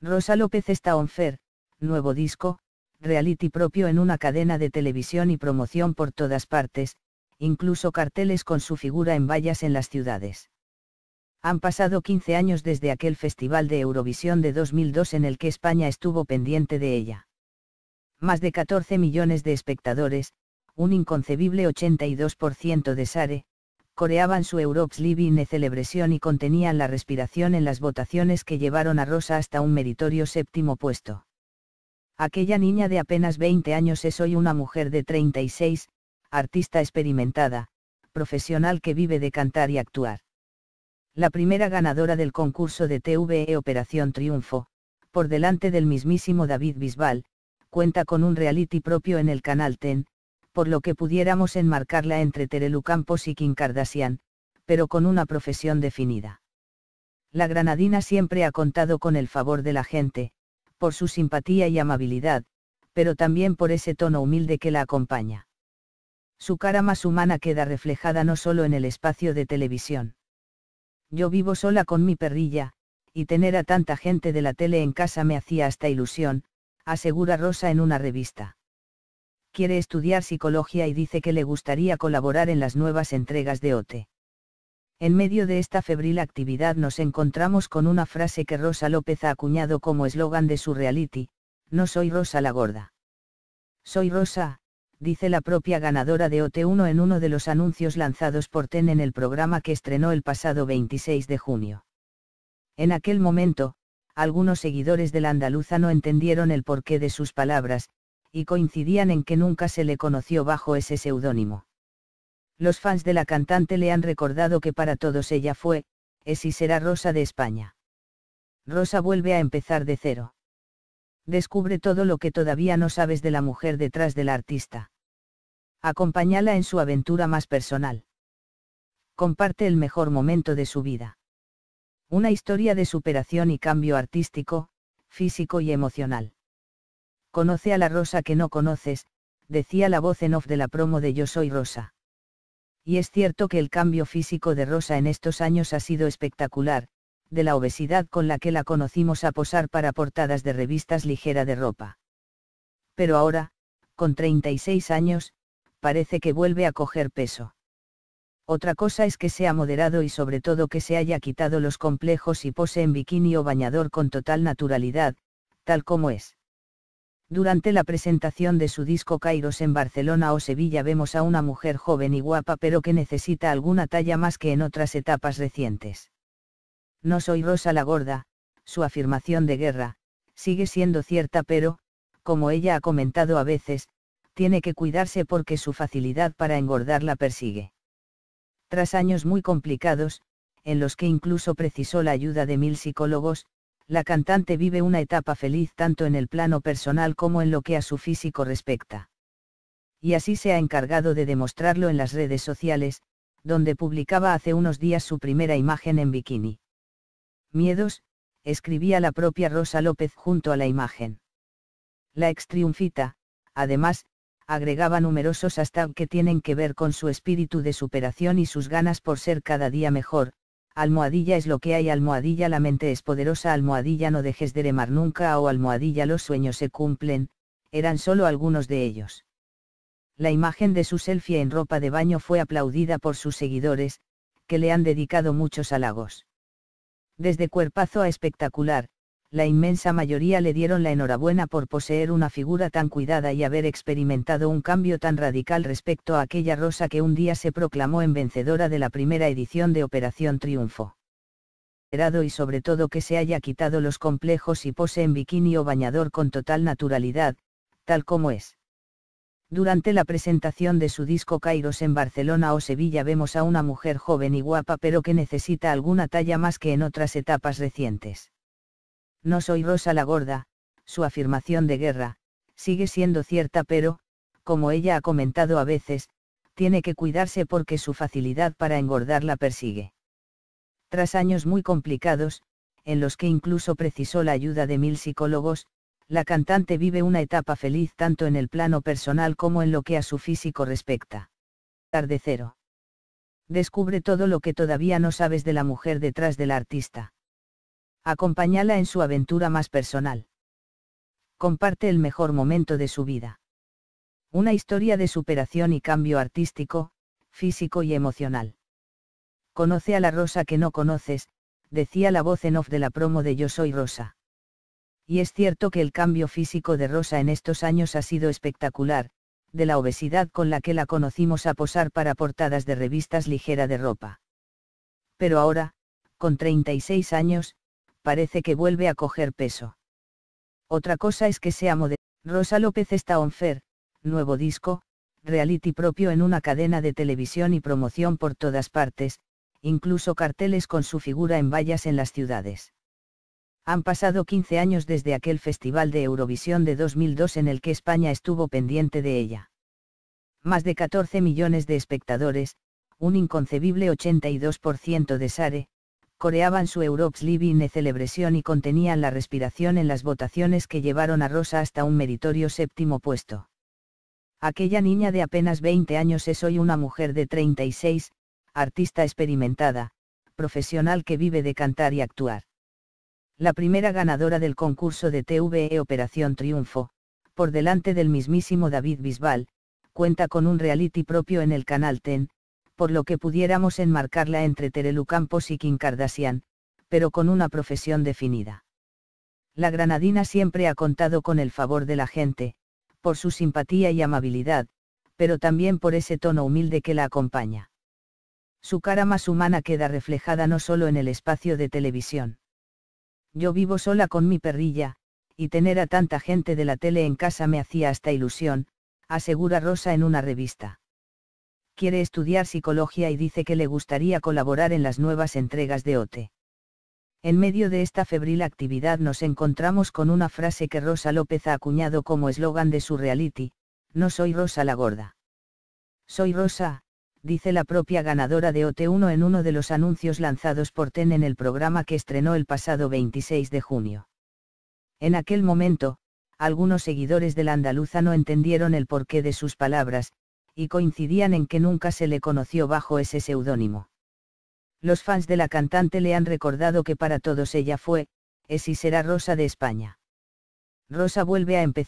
Rosa López está on fair, nuevo disco, reality propio en una cadena de televisión y promoción por todas partes, incluso carteles con su figura en vallas en las ciudades. Han pasado 15 años desde aquel Festival de Eurovisión de 2002 en el que España estuvo pendiente de ella. Más de 14 millones de espectadores, un inconcebible 82% de Sare, coreaban su Europe's Living e Celebration y contenían la respiración en las votaciones que llevaron a Rosa hasta un meritorio séptimo puesto. Aquella niña de apenas 20 años es hoy una mujer de 36, artista experimentada, profesional que vive de cantar y actuar. La primera ganadora del concurso de TVE Operación Triunfo, por delante del mismísimo David Bisbal, cuenta con un reality propio en el Canal TEN, por lo que pudiéramos enmarcarla entre Terelu Campos y Kim Kardashian, pero con una profesión definida. La granadina siempre ha contado con el favor de la gente, por su simpatía y amabilidad, pero también por ese tono humilde que la acompaña. Su cara más humana queda reflejada no solo en el espacio de televisión. Yo vivo sola con mi perrilla, y tener a tanta gente de la tele en casa me hacía hasta ilusión, asegura Rosa en una revista quiere estudiar psicología y dice que le gustaría colaborar en las nuevas entregas de OTE. En medio de esta febril actividad nos encontramos con una frase que Rosa López ha acuñado como eslogan de su reality, no soy Rosa la gorda. Soy Rosa, dice la propia ganadora de OT1 en uno de los anuncios lanzados por TEN en el programa que estrenó el pasado 26 de junio. En aquel momento, algunos seguidores de la andaluza no entendieron el porqué de sus palabras, y coincidían en que nunca se le conoció bajo ese seudónimo. Los fans de la cantante le han recordado que para todos ella fue, es y será Rosa de España. Rosa vuelve a empezar de cero. Descubre todo lo que todavía no sabes de la mujer detrás del artista. Acompáñala en su aventura más personal. Comparte el mejor momento de su vida. Una historia de superación y cambio artístico, físico y emocional. Conoce a la rosa que no conoces, decía la voz en off de la promo de Yo Soy Rosa. Y es cierto que el cambio físico de Rosa en estos años ha sido espectacular, de la obesidad con la que la conocimos a posar para portadas de revistas ligera de ropa. Pero ahora, con 36 años, parece que vuelve a coger peso. Otra cosa es que sea moderado y sobre todo que se haya quitado los complejos y pose en bikini o bañador con total naturalidad, tal como es. Durante la presentación de su disco Kairos en Barcelona o Sevilla vemos a una mujer joven y guapa pero que necesita alguna talla más que en otras etapas recientes. No soy Rosa la Gorda, su afirmación de guerra, sigue siendo cierta pero, como ella ha comentado a veces, tiene que cuidarse porque su facilidad para engordar la persigue. Tras años muy complicados, en los que incluso precisó la ayuda de mil psicólogos, la cantante vive una etapa feliz tanto en el plano personal como en lo que a su físico respecta. Y así se ha encargado de demostrarlo en las redes sociales, donde publicaba hace unos días su primera imagen en bikini. Miedos, escribía la propia Rosa López junto a la imagen. La ex triunfita, además, agregaba numerosos hashtags que tienen que ver con su espíritu de superación y sus ganas por ser cada día mejor, Almohadilla es lo que hay, almohadilla la mente es poderosa, almohadilla no dejes de remar nunca o oh, almohadilla los sueños se cumplen, eran solo algunos de ellos. La imagen de su selfie en ropa de baño fue aplaudida por sus seguidores, que le han dedicado muchos halagos. Desde cuerpazo a espectacular, la inmensa mayoría le dieron la enhorabuena por poseer una figura tan cuidada y haber experimentado un cambio tan radical respecto a aquella rosa que un día se proclamó en vencedora de la primera edición de Operación Triunfo. Y sobre todo que se haya quitado los complejos y pose en bikini o bañador con total naturalidad, tal como es. Durante la presentación de su disco Kairos en Barcelona o Sevilla vemos a una mujer joven y guapa pero que necesita alguna talla más que en otras etapas recientes no soy Rosa la Gorda, su afirmación de guerra, sigue siendo cierta pero, como ella ha comentado a veces, tiene que cuidarse porque su facilidad para engordar la persigue. Tras años muy complicados, en los que incluso precisó la ayuda de mil psicólogos, la cantante vive una etapa feliz tanto en el plano personal como en lo que a su físico respecta. Tardecero. Descubre todo lo que todavía no sabes de la mujer detrás del artista acompáñala en su aventura más personal. Comparte el mejor momento de su vida. Una historia de superación y cambio artístico, físico y emocional. Conoce a la rosa que no conoces, decía la voz en off de la promo de Yo Soy Rosa. Y es cierto que el cambio físico de Rosa en estos años ha sido espectacular, de la obesidad con la que la conocimos a posar para portadas de revistas ligera de ropa. Pero ahora, con 36 años, parece que vuelve a coger peso. Otra cosa es que sea modelo. Rosa López está on nuevo disco, reality propio en una cadena de televisión y promoción por todas partes, incluso carteles con su figura en vallas en las ciudades. Han pasado 15 años desde aquel Festival de Eurovisión de 2002 en el que España estuvo pendiente de ella. Más de 14 millones de espectadores, un inconcebible 82% de Sare, coreaban su Europe's Living e Celebration y contenían la respiración en las votaciones que llevaron a Rosa hasta un meritorio séptimo puesto. Aquella niña de apenas 20 años es hoy una mujer de 36, artista experimentada, profesional que vive de cantar y actuar. La primera ganadora del concurso de TVE Operación Triunfo, por delante del mismísimo David Bisbal, cuenta con un reality propio en el canal TEN, por lo que pudiéramos enmarcarla entre Terelu Campos y Kim Kardashian, pero con una profesión definida. La granadina siempre ha contado con el favor de la gente, por su simpatía y amabilidad, pero también por ese tono humilde que la acompaña. Su cara más humana queda reflejada no solo en el espacio de televisión. Yo vivo sola con mi perrilla, y tener a tanta gente de la tele en casa me hacía hasta ilusión, asegura Rosa en una revista quiere estudiar psicología y dice que le gustaría colaborar en las nuevas entregas de OTE. En medio de esta febril actividad nos encontramos con una frase que Rosa López ha acuñado como eslogan de su reality, no soy Rosa la gorda. Soy Rosa, dice la propia ganadora de OT1 e en uno de los anuncios lanzados por TEN en el programa que estrenó el pasado 26 de junio. En aquel momento, algunos seguidores de la andaluza no entendieron el porqué de sus palabras, y coincidían en que nunca se le conoció bajo ese seudónimo. Los fans de la cantante le han recordado que para todos ella fue, es y será Rosa de España. Rosa vuelve a empezar.